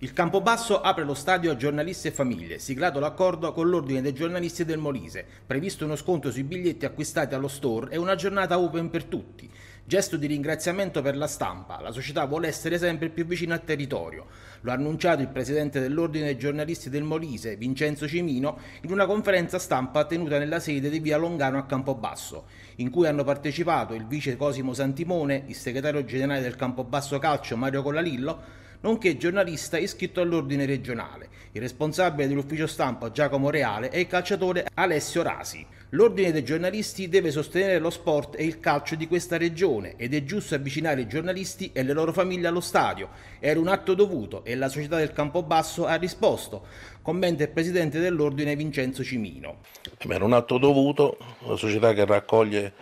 Il Campobasso apre lo stadio a giornalisti e famiglie, siglato l'accordo con l'Ordine dei giornalisti del Molise, previsto uno sconto sui biglietti acquistati allo store e una giornata open per tutti. Gesto di ringraziamento per la stampa, la società vuole essere sempre più vicina al territorio. Lo ha annunciato il presidente dell'Ordine dei giornalisti del Molise, Vincenzo Cimino, in una conferenza stampa tenuta nella sede di via Longano a Campobasso, in cui hanno partecipato il vice Cosimo Santimone, il segretario generale del Campobasso Calcio Mario Colalillo, nonché giornalista iscritto all'ordine regionale. Il responsabile dell'ufficio stampa Giacomo Reale e il calciatore Alessio Rasi. L'ordine dei giornalisti deve sostenere lo sport e il calcio di questa regione ed è giusto avvicinare i giornalisti e le loro famiglie allo stadio. Era un atto dovuto e la società del Campobasso ha risposto, commenta il presidente dell'ordine Vincenzo Cimino. Era un atto dovuto, la società che raccoglie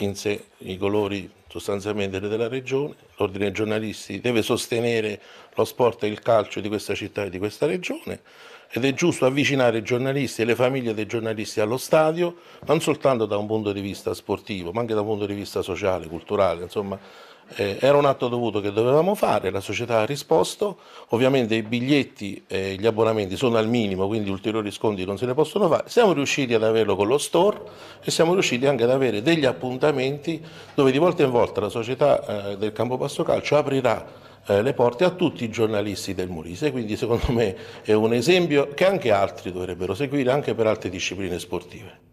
in sé i colori sostanzialmente della regione, l'ordine dei giornalisti deve sostenere lo sport e il calcio di questa città e di questa regione ed è giusto avvicinare i giornalisti e le famiglie dei giornalisti allo stadio, non soltanto da un punto di vista sportivo, ma anche da un punto di vista sociale, culturale, insomma eh, era un atto dovuto che dovevamo fare, la società ha risposto, ovviamente i biglietti e gli abbonamenti sono al minimo, quindi ulteriori sconti non se ne possono fare. Siamo riusciti ad averlo con lo store e siamo riusciti anche ad avere degli appuntamenti dove di volta in volta la società eh, del Campobasso Calcio aprirà eh, le porte a tutti i giornalisti del Molise, quindi secondo me è un esempio che anche altri dovrebbero seguire, anche per altre discipline sportive.